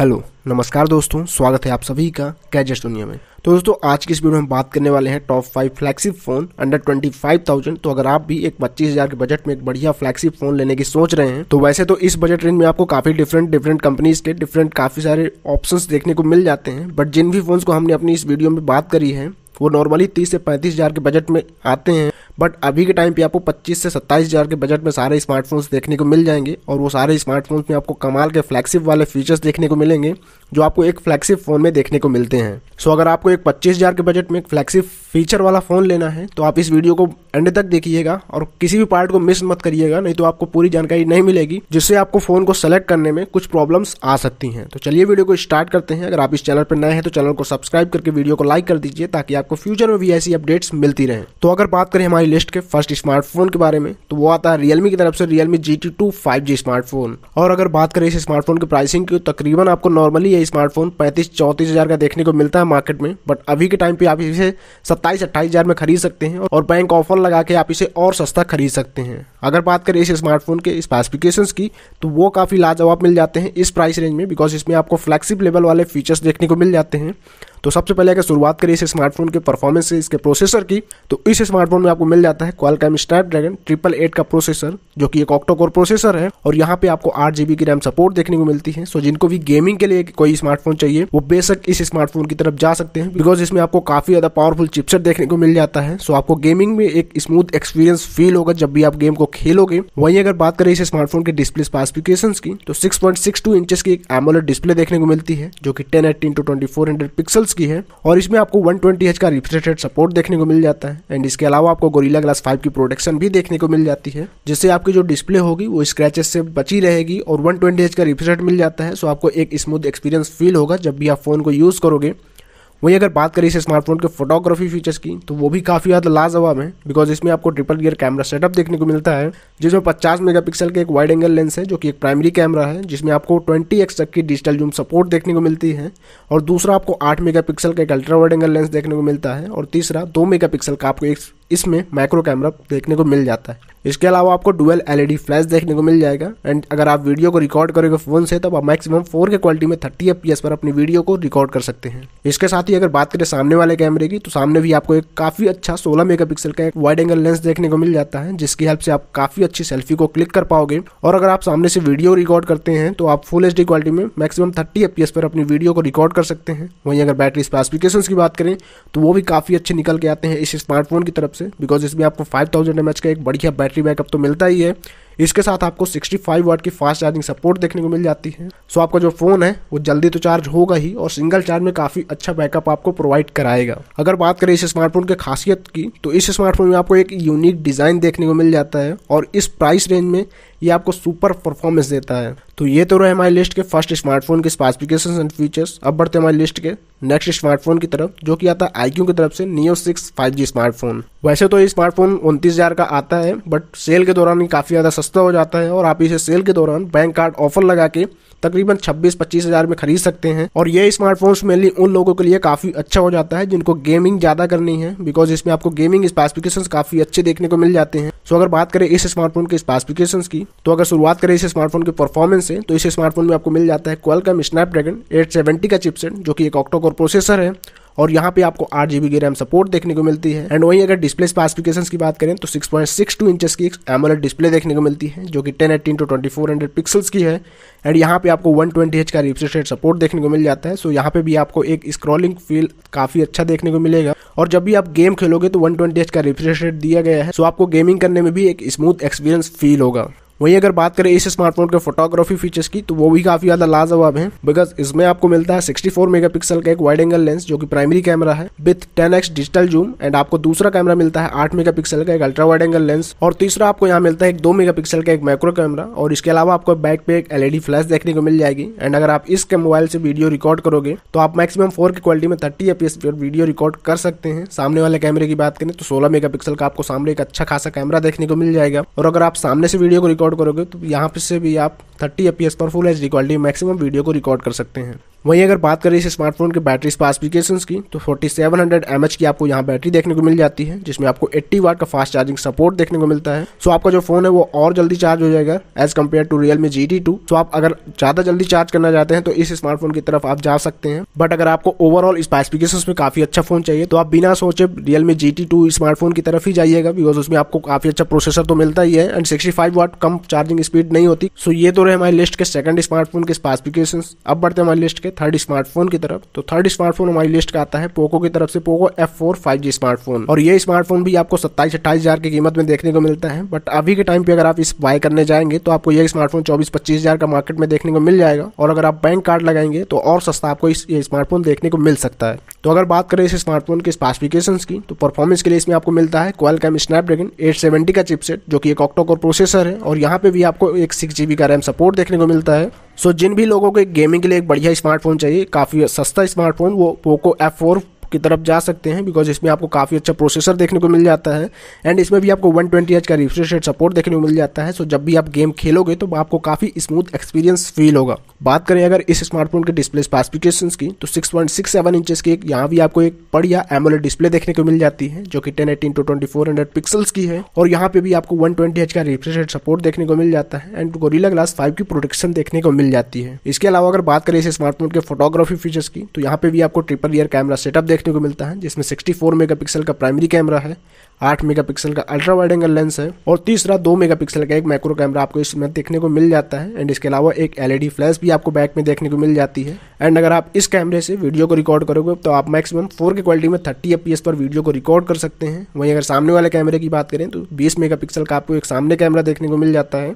hello नमस्कार दोस्तों स्वागत है आप सभी का गैजेट्स दुनिया में तो दोस्तों आज की इस वीडियो में हम बात करने वाले हैं top five flagship phone under twenty five thousand तो अगर आप भी एक पच्चीस हजार के बजट में एक बढ़िया फ्लैगशिप फोन लेने की सोच रहे हैं तो वैसे तो इस बजट रेंज में आपको काफी डिफरेंट डिफरेंट कंपनीज के डिफरेंट काफी सारे ऑप्शन देखने को मिल जाते हैं बट जिन भी फोन को हमने अपनी इस वीडियो में बात करी है वो नॉर्मली तीस से पैंतीस हजार के बजट में आते हैं बट अभी के टाइम पे आपको 25 से सत्ताईस हज़ार के बजट में सारे स्मार्टफोन्स देखने को मिल जाएंगे और वो सारे स्मार्टफोन्स में आपको कमाल के फ्लैगशिप वाले फीचर्स देखने को मिलेंगे जो आपको एक फ्लैगशिप फ़ोन में देखने को मिलते हैं सो so, अगर आपको एक पच्चीस हज़ार के बजट में एक फ्लैगशिप फीचर वाला फ़ोन लेना है तो आप इस वीडियो को एंड तक देखिएगा और किसी भी पार्ट को मिस मत करिएगा नहीं तो आपको पूरी जानकारी नहीं मिलेगी जिससे आपको फ़ोन को सेलेक्ट करने में कुछ प्रॉब्लम्स आ सकती हैं तो चलिए वीडियो को स्टार्ट करते हैं अगर आप इस चैनल पर नए हैं तो चैनल को सब्सक्राइब करके वीडियो को लाइक कर दीजिए ताकि आपको फ्यूचर में भी ऐसी अपडेट्स मिलती रहे तो अगर बात करें हमारी लिस्ट के फर्स्ट स्मार्टफोन के बारे में तो वो आता है रियलमी की तरफ से Realme G T two five G smartphone और अगर बात करें इस स्मार्टफोन की प्राइसिंग तो की तकरीबन आपको नॉर्मली स्मार्टफोन पैंतीस चौंतीस हज़ार का देखने को मिलता है मार्केट में बट अभी के टाइम पे आप इसे सत्ताईस अट्ठाईस हज़ार में खरीद सकते हैं और बैंक ऑफर लगा के आप इसे और सस्ता खरीद सकते हैं अगर बात करें इस स्मार्टफोन के स्पेसिफिकेशन की तो वो काफ़ी लाजवाब मिल जाते हैं इस प्राइस रेंज में बिकॉज इसमें आपको फ्लैक्सिप लेवल वाले फीचर्स देखने को मिल जाते हैं तो सबसे पहले अगर शुरुआत करें इस स्मार्टफोन के परफॉर्मेंस से इसके प्रोसेसर की तो इस स्मार्टफोन में आपको मिल जाता है स्टैप ड्रैगन ट्रिपल एट का प्रोसेसर जो कि एक ऑक्टोकोर प्रोसेसर है और यहाँ पे आपको आठ जीबी की रैम सपोर्ट देखने को मिलती है सो जिनको भी गेमिंग के लिए कोई स्मार्टफोन चाहिए वो बेशक इस स्मार्टफोन की तरफ जा सकते हैं बिकॉज इसमें आपको काफी ज्यादा पावरफुल चिपसेट देखने को मिल जाता है सो आपको गेमिंग में एक स्मूथ एक्सपीरियंस फील होगा जब भी आप गेम को खेलोगे वहीं अगर बात करें इस स्मार्टफोन के डिस्प्ले स्पेसिफिकेशन की तो six point six two inches की एक एमोलेट डिस्प्ले देखने को मिलती है जो कि ten eighteen two twenty four hundred pixels इंटेल्स की है और इसमें आपको वन ट्वेंटी का रिफ्रेश रेट सपोर्ट देखने को मिल जाता है एंड इसके अलावा आपको गोरीला ग्लास फाइव की प्रोटेक्शन भी देखने को मिल जाती है जिससे आपकी जो डिस्प्ले होगी वो स्क्रैचेस से बची रहेगी और वन ट्वेंटी का रिफ्रेश रेट मिल जाता है सो आपको एक स्मूथ एक्सपीरियंस फील होगा जब भी आप फोन को यूज़ करोगे वहीं अगर बात करें इस स्मार्टफोन के फोटोग्राफी फीचर्स की तो वो भी काफ़ी ज़्यादा लाजवाब है बिकॉज इसमें आपको ट्रिपल गियर कैमरा सेटअप देखने को मिलता है जिसमें 50 मेगापिक्सल का एक वाइड एंगल लेंस है जो कि एक प्राइमरी कैमरा है जिसमें आपको 20x तक की डिजिटल जूम सपोर्ट देखने को मिलती है और दूसरा आपको आठ मेगा का एक अल्ट्रा वाइड एंगल लेंस देखने को मिलता है और तीसरा दो मेगा का आपको एक इसमें माइक्रो कैमरा देखने को मिल जाता है इसके अलावा आपको डुअल एलईडी फ्लैश देखने को मिल जाएगा एंड अगर आप वीडियो को रिकॉर्ड करोगे फोन से तब आप मैक्सिमम फोर के क्वालिटी में थर्टी एफ पर अपनी वीडियो को रिकॉर्ड कर सकते हैं इसके साथ ही अगर बात करें सामने वाले कैमरे की तो सामने भी आपको एक काफी अच्छा सोलह पिक्सल का एक वाइड एंगल लेंस देखने को मिल जाता है जिसकी हेल्प से आप काफी अच्छी सेल्फी को क्लिक कर पाओगे और अगर आप सामने से वीडियो रिकॉर्ड करते हैं तो आप फुल एच क्वालिटी में मैक्सिमम थर्टी एफ पर अपनी वीडियो को रिकॉर्ड कर सकते हैं वहीं अगर बैटरी स्पेसिफिकेशन की बात करें तो वो भी काफी अच्छे निकल के आते हैं इस स्मार्टफोन की तरफ से बिकॉज इसमें आपको फाइव थाउजेंड का एक बढ़िया बैटरी बैकअप तो मिलता ही है इसके साथ आपको सिक्सटी फाइव वाट की फास्ट चार्जिंग सपोर्ट देखने को मिल जाती है सो आपका जो फ़ोन है वो जल्दी तो चार्ज होगा ही और सिंगल चार्ज में काफ़ी अच्छा बैकअप आपको प्रोवाइड कराएगा अगर बात करें इस स्मार्टफोन की खासियत की तो इस स्मार्टफोन में आपको एक यूनिक डिज़ाइन देखने को मिल जाता है और इस प्राइस रेंज में ये आपको सुपर परफॉर्मेंस देता है तो ये तो रहे हमारी लिस्ट के फर्स्ट स्मार्टफोन के स्पेसिफिकेशंस एंड फीचर्स अब बढ़ते हैं हमारी लिस्ट के नेक्स्ट स्मार्टफोन की तरफ जो कि आता है आई की तरफ से Neo six five G smartphone वैसे तो ये स्मार्टफोन उनतीस हजार का आता है बट सेल के दौरान काफी ज्यादा सस्ता हो जाता है और आप इसे सेल के दौरान बैंक कार्ड ऑफर लगा के तकरीबन छब्बीस पच्चीस हजार में खरीद सकते हैं और ये स्मार्टफोन मेनली उन लोगों के लिए काफी अच्छा हो जाता है जिनको गेमिंग ज्यादा करनी है बिकॉज इसमें आपको गेमिंग स्पेसिफिकेशन काफी अच्छे देखने को मिल जाते हैं सो अगर बात करें इस स्मार्टफोन के स्पेसिफिकेशन की तो अगर शुरुआत करें इस स्मार्टफोन के परफॉर्मेंस से तो इस स्मार्टफोन में आपको मिल जाता है क्वालकम स्नैपड्रैगन एट सेवेंटी का चिपसेट जो कि एक ऑक्टोकोर प्रोसेसर है और यहाँ पे आपको आठ जीबी की रैम सपोर्ट देखने को मिलती है एंड वहीं अगर डिस्प्ले स्पेसिफिकेशन की बात करें तो six point six two inches की एमोलेट डिस्प्ले देखने को मिलती है जो कि ten eighteen two twenty four hundred pixels की है एंड यहाँ पे आपको वन ट्वेंटी एच का रिफ्रेश सपोर्ट देखने को मिल जाता है सो यहाँ पे भी आपको एक स्क्रॉलिंग फील काफी अच्छा देखने को मिलेगा और जब भी आप गेम खेलोगे तो वन ट्वेंटी एच का रिफ्रेश रेट दिया गया है सो आपको गेमिंग करने में भी एक स्मूथ एक्सपीरियंस फील होगा वहीं अगर बात करें इस स्मार्टफोन के फोटोग्राफी फीचर्स की तो वो भी काफी ज्यादा लाजवाब है बिकॉज इसमें आपको मिलता है 64 मेगापिक्सल का एक वाइड एंगल लेंस जो कि प्राइमरी कैमरा है with 10x digital zoom and आपको दूसरा कैमरा मिलता है 8 मेगापिक्सल का एक अल्ट्रा वाइड एंगल लेंस और तीसरा आपको यहाँ मिलता है एक दो मेगा का एक माइक्रो कैमरा और इसके अलावा आपको बैक पे एक एलईडी फ्लैश e देखने को मिल जाएगी एंड अगर आप इसके मोबाइल से वीडियो रिकॉर्ड करोगे तो आप मैक्सिमम फोर की क्वालिटी में थर्टी एपीएस पर वीडियो रिकॉर्ड कर सकते हैं सामने वाले कैमरे की बात करें तो सोलह मेगा का आपको सामने एक अच्छा खासा कैमरा देखने को मिल जाएगा और अगर आप सामने से वीडियो को रिकॉर्ड रिकॉर्ड करोगे तो यहाँ पे से भी आप 30 एफ पर full H quality maximum video को रिकॉर्ड कर सकते हैं वहीं अगर बात करें इस स्मार्टफोन के बैटरी स्पेसिफिकेशन की तो 4700 mAh की आपको यहाँ बैटरी देखने को मिल जाती है जिसमें आपको 80 वाट का फास्ट चार्जिंग सपोर्ट देखने को मिलता है सो आपका जो फोन है वो और जल्दी चार्ज हो जाएगा as compare to Realme G D two so आप अगर ज्यादा जल्दी चार्ज करना चाहते हैं तो इस स्मार्टफोन की तरफ आप जा सकते हैं बट अगर आपको ओवरऑल स्पेसिफिकेशन में काफी अच्छा फोन चाहिए तो आप बिना सोचे Realme G T two smartphone की तरफ ही जाइएगा बिकॉज उसमें आपको काफी अच्छा प्रोसेसर तो मिलता ही है एंड सिक्सटी फाइव वाट कम चार्जिंग स्पीड नहीं होती सो ये तो रहे हमारी लिस्ट के सेकंड स्मार्टफोन के स्पेसिफिकेशन अब बढ़ते हैं हमारी लिस्ट के थर्ड स्मार्टफोन की तरफ तो थर्ड स्मार्टफोन हमारी लिस्ट का आता है पोको की तरफ से Poco F four five G smartphone और ये स्मार्टफोन भी आपको सत्ताईस अट्ठाईस हजार की कीमत में देखने को मिलता है बट अभी के टाइम पे अगर आप इस बाय करने जाएंगे तो आपको ये स्मार्टफोन चौबीस पच्चीस हजार का मार्केट में देखने को मिल जाएगा और अगर आप बैंक कार्ड लगाएंगे तो और सस्ता आपको इस स्मार्टफोन देखने को मिल सकता है तो अगर बात करें इस स्मार्टफोन के स्पेसिफिकेशन की तो परफॉर्मेंस के लिए इसमें आपको मिलता है क्वाल कैम स्नैपड्रैगन एट का चिपसेट जो कि एक ऑक्टोकोर प्रोसेसर है और यहाँ पे भी आपको एक सिक्स जीबी का रैम सपोर्ट देखने को मिलता है सो जिन भी लोगों को गेमिंग के लिए एक बढ़िया स्मार्टफोन चाहिए काफ़ी सस्ता स्मार्टफोन वो पोको एफ फोर की तरफ जा सकते हैं बिकॉज इसमें आपको काफ़ी अच्छा प्रोसेसर देखने को मिल जाता है एंड इसमें भी आपको वन ट्वेंटी एच का रिफ्रेश रेट सपोर्ट देखने को मिल जाता है सो जब भी आप गेम खेलोगे तो आपको काफ़ी स्मूथ एक्सपीरियंस फील होगा बात करें अगर इस स्मार्टफोन के डिस्प्ले स्पेसिफिकेशन की तो six point six seven inches की एक यहाँ भी आपको एक बढ़िया एमोले डिस्प्ले देखने को मिल जाती है जो कि ten eighteen two twenty four hundred pixels की है और यहाँ पे भी आपको वन ट्वेंटी एच का रिफ्रेश रेट सपोर्ट देखने को मिल जाता है एंड गोरिला ग्लास फाइव की प्रोटेक्शन देखने को मिल जाती है इसके अलावा अगर बात करें इस स्मार्टफोन के फोटोग्राफी फीचर्स की तो यहाँ पे भी आपको ट्रिपल ईयर कैमरा सेटअप देख देखने को मिलता है जिसमें 64 मेगापिक्सल का प्राइमरी कैमरा है 8 मेगापिक्सल का अल्ट्रा वाइड एंगल लेंस है और तीसरा 2 मेगापिक्सल का एक माइक्रो कैमरा आपको इसमें देखने को मिल जाता है एंड इसके अलावा एक एलईडी फ्लैश e भी आपको बैक में देखने को मिल जाती है एंड अगर आप इस कैमरे से वीडियो को रिकॉर्ड करोगे तो आप मैक्सिमम फोर की क्वालिटी में थर्टी एफ पर वीडियो को रिकॉर्ड कर सकते हैं वहीं अगर सामने वाले कैमरे की बात करें तो बीस मेगा का आपको एक सामने कैमरा देखने को मिल जाता है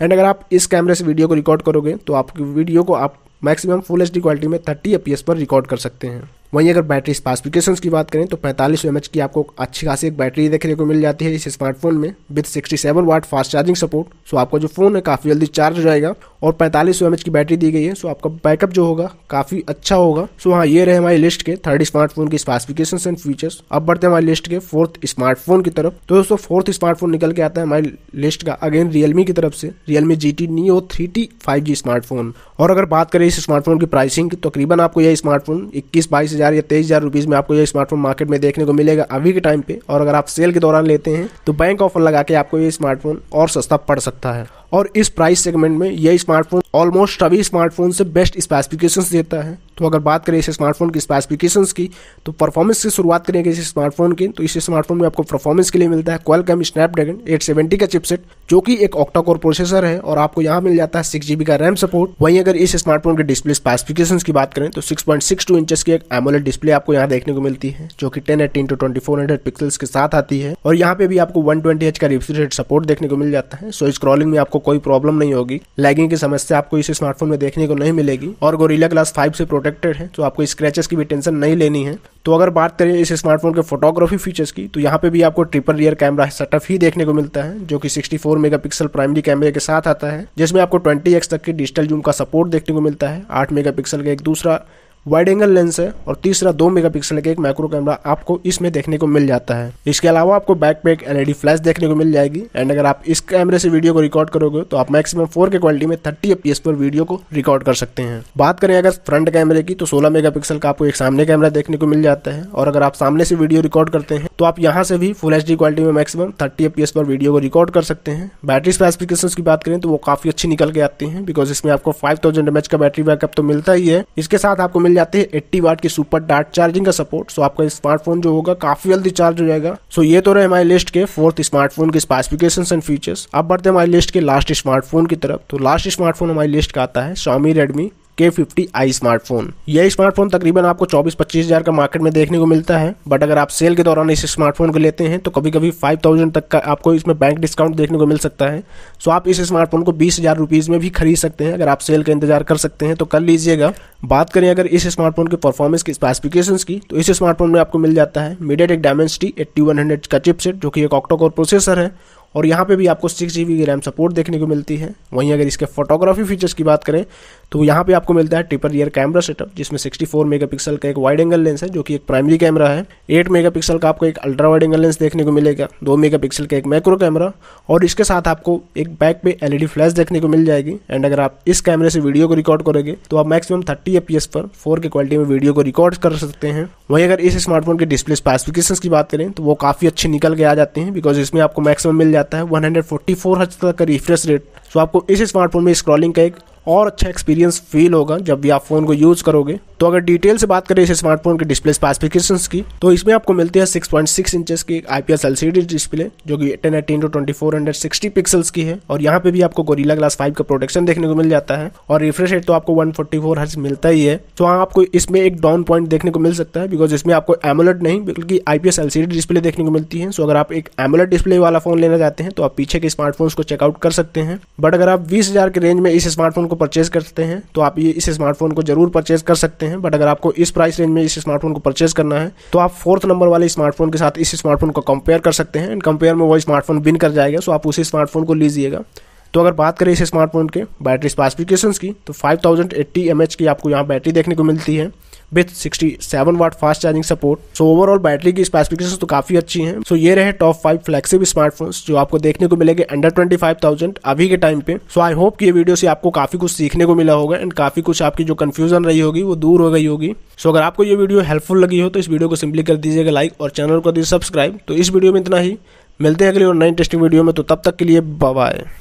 एंड अगर आप इस कैमरे से वीडियो को रिकॉर्ड करोगे तो आपकी वीडियो को आप मैक्सिमम फुल एच क्वालिटी में थर्टी एफ पर रिकॉर्ड कर सकते हैं वहीं अगर बैटरी स्पेसिफिकेशन की बात करें तो पैंतालीस एम की आपको अच्छी खासी एक बैटरी देखने को मिल जाती है इस स्मार्टफोन में with 67 watt fast charging support so आपको जो फ़ोन है काफ़ी जल्दी चार्ज हो जाएगा और पैंतालीस एम की बैटरी दी गई है सो आपका बैकअप जो होगा काफ़ी अच्छा होगा सो हाँ ये रहे हमारी लिस्ट के थर्ड स्मार्टफोन की स्पेसिफिकेशन एंड फीचर्स अब बढ़ते हैं हमारी लिस्ट के फोर्थ स्मार्टफोन की तरफ तो दोस्तों फोर्थ स्मार्टफोन निकल के आता है हमारी लिस्ट का अगेन रियलमी की तरफ से Realme G T Neo three T five G smartphone और अगर बात करें इस स्मार्टफोन की प्राइसिंग की तो तकरीबन आपको यह स्मार्टफोन इक्कीस बाईस हज़ार या तेईस हज़ार रुपीज़ में आपको ये स्मार्टफोन मार्केट में देखने को मिलेगा अभी के टाइम पे और अगर आप सेल के दौरान लेते हैं तो बैंक ऑफर लगा के आपको ये स्मार्टफोन और सस्ता पड़ सकता है और इस प्राइस सेगमेंट में यह स्मार्टफोन ऑलमोस्ट सभी स्मार्टफोन से बेस्ट स्पेसिफिकेशन देता है तो अगर बात करें इस स्मार्टफोन की स्पेसिफिकेशन की तो परफॉर्मेंस की शुरुआत करेंगे इस स्मार्टफोन की तो इस स्मार्टफोन में आपको परफॉर्मेंस के लिए मिलता है क्वालकॉम स्नैपड्रैगन 870 का चिपसेट जो कि एक ऑक्टा कोर प्रोसेसर है और आपको यहाँ मिल जाता है सिक्स जीबी का रैम सपोर्ट वहीं अगर इस स्मार्टफोन के डिस्प्ले स्पेसिफिकेशन की बात करें तो सिक्स पॉइंट सिक्स टू की एक एमोलेट डिस्प्ले आपको यहाँ देखने को मिलती है जो कि ten eighteen two twenty four hundred pixels के साथ आती है और यहाँ पे भी आपको वन ट्वेंटी एच का रिफ्रिजरेट सपोर्ट देखने को मिल जाता है सो स्क्रॉलिंग में आपको कोई प्रॉब्लम नहीं होगी लैगिंग की समस्या आपको इस स्मार्टफोन में देखने को नहीं मिलेगी और गोरिल्ला ग्लास फाइव से प्रोटेक्ट प्रोटेक्टेड है तो आपको स्क्रैचेस की भी टेंशन नहीं लेनी है तो अगर बात करें इस स्मार्टफोन के फोटोग्राफी फीचर्स की तो यहाँ पे भी आपको ट्रिपल रियर कैमरा सेटअप ही देखने को मिलता है जो कि 64 मेगापिक्सल प्राइमरी कैमरे के साथ आता है जिसमें आपको 20x तक के डिजिटल जूम का सपोर्ट देखने को मिलता है 8 मेगापिक्सल का एक दूसरा वाइड एंगल लेंस है और तीसरा दो मेगापिक्सल का एक माइक्रो कैमरा आपको इसमें देखने को मिल जाता है इसके अलावा आपको बैक पे एक एलईडी फ्लैश देखने को मिल जाएगी एंड अगर आप इस कैमरे से वीडियो को रिकॉर्ड करोगे तो आप मैक्सिमम फोर के क्वालिटी में थर्टी एफ पर वीडियो को रिकॉर्ड कर सकते हैं बात करें अगर फ्रंट कैमरे की तो सोलह मेगा का आपको एक सामने कैमरा देखने को मिल जाता है और अगर आप सामने से वीडियो रिकॉर्ड करते हैं तो आप यहाँ से भी फुल एच क्वालिटी में मैक्सिमम थर्टी एफ पर वीडियो को रिकॉर्ड कर सकते हैं बैटरी स्पेसिफिकेशन की बात करें तो वो काफी अच्छी निकल के आती है बिकॉज इसमें आपको फाइव थाउजेंड का बैटरी बैकअप तो मिलता ही है इसके साथ आपको मिल जाती है एट्टी वाट की सुपर डार्ट चार्जिंग का सपोर्ट सो आपका स्मार्टफोन जो होगा काफी जल्दी चार्ज हो जाएगा सो ये तो रहे हमारे लिस्ट के फोर्थ स्मार्टफोन के स्पेसिफिकेशन एंड फीचर्स अब बढ़ते हैं हमारी लिस्ट के लास्ट स्मार्टफोन की तरफ तो लास्ट स्मार्टफोन हमारी लिस्ट का आता है स्वामी Redmi K fifty I smartphone यह स्मार्टफोन तकरीबन आपको चौबीस पच्चीस हजार का मार्केट में देखने को मिलता है बट अगर आप सेल के दौरान इस स्मार्टफोन को लेते हैं तो कभी कभी फाइव थाउजेंड तक का आपको इसमें बैंक डिस्काउंट देखने को मिल सकता है सो आप इस स्मार्टफोन को बीस हजार रुपीज में भी खरीद सकते हैं अगर आप सेल का इंतजार कर सकते हैं तो कर लीजिएगा बात करें अगर इस स्मार्टफोन के परफॉर्मेंस की स्पेसिफिकेशन की तो इस स्मार्टफोन में आपको मिल जाता है MediaTek Dimensity eighty one hundred का चिपसेट जो कि एक ऑक्टोकोर प्रोसेसर है और यहाँ पे भी आपको सिक्स जी की रैम सपोर्ट देखने को मिलती है वहीं अगर इसके फोटोग्राफी फीचर्स की बात करें तो यहाँ पे आपको मिलता है ट्रिपल ईयर कैमरा सेटअप जिसमें 64 मेगापिक्सल का एक वाइड एंगल लेंस है जो कि एक प्राइमरी कैमरा है 8 मेगापिक्सल का आपको एक अल्ट्रा वाइड एंगल लेंस देखने को मिलेगा 2 मेगापिक्सल का एक मैक्रो कैमरा और इसके साथ आपको एक बैक पे एलईडी फ्लैश e देखने को मिल जाएगी एंड अगर आप इस कैमरे से वीडियो को रिकॉर्ड करोगे तो आप मैक्सिमम थर्टी एफ पर फोर की क्वालिटी में वीडियो को रिकॉर्ड कर सकते हैं वहीं अगर इस स्मार्टफोन के डिस्प्ले स्पेसिफिकेशन की बात करें तो वो काफ़ी अच्छे निकल के आ जाते हैं बिकॉज इसमें आपको मैक्सिमम मिल जाता है 144 हर्ट्ज तक का रिफ्रेश रेट सो आपको इस स्मार्टफोन में स्क्रॉलिंग का एक और अच्छा एक्सपीरियंस फील होगा जब भी आप फ़ोन को यूज़ करोगे तो अगर डिटेल से बात करें इस स्मार्टफोन के डिस्प्ले स्पेसिफिकेशंस की तो इसमें आपको मिलती है 6.6 इंचेस की आईपीएस एलसीडी डिस्प्ले जो कि फोर हंड्रेड सिक्सटी पिक्सल्स की है और यहाँ पे भी आपको गोरिला ग्लास फाइव का प्रोटेक्शन देखने को मिल जाता है और रिफ्रेश रेट तो आपको फोर हर्ज मिलता ही है तो हाँ, आपको इसमें एक डाउन पॉइंट देखने को मिल सकता है बिकॉज इसमें आपको एमोलेट नहीं बल्कि आईपीएस एलसीडी डिस्प्ले देखने को मिलती है सो अगर आप एक एमोलेट डिस्प्ले वाला फोन लेना चाहते हैं तो आप पीछे के स्मार्टफोन को चेकआउट कर सकते हैं बट अगर आप बीस के रेंज में इस स्मार्टफोन को परचेज़ करते हैं तो आप ये इस स्मार्टफोन को ज़रूर परचेज़ कर सकते हैं बट अगर आपको इस प्राइस रेंज में इस स्मार्टफोन को परचेज़ करना है तो आप फोर्थ नंबर वाले स्मार्टफोन के साथ इस स्मार्टफोन को कंपेयर कर सकते हैं एंड कंपेयर में वो स्मार्टफोन विन कर जाएगा सो आप उसी स्मार्टफोन को लीजिएगा तो अगर बात करें इस स्मार्टफोन के बैटरी स्पेसिफिकेशंस की तो फाइव mAh की आपको यहाँ बैटरी देखने को मिलती है with 67 watt fast charging support so overall battery की स्पेसिफिकेशन तो काफी अच्छी है सो so, ये रहे टॉप फाइव फ्लेक्सिव स्मार्टफोन्स जो आपको देखने को मिलेगा अंडर ट्वेंटी फाइव थाउजेंड अभी के टाइम पे सो आई होप ये वीडियो से आपको काफी कुछ सीखने को मिला होगा एंड काफी कुछ आपकी जो कन्फ्यूजन रही होगी वो दूर हो गई होगी सो so, अगर आपको ये वीडियो हेल्पफुल लगी हो तो इस वीडियो को सिंपली कर दीजिएगा लाइक और चैनल को दीजिए सब्सक्राइब तो इस वीडियो में इतना ही मिलते हैं अगले और नई इंटरेस्टिंग वीडियो में तो तब तक के लिए बाय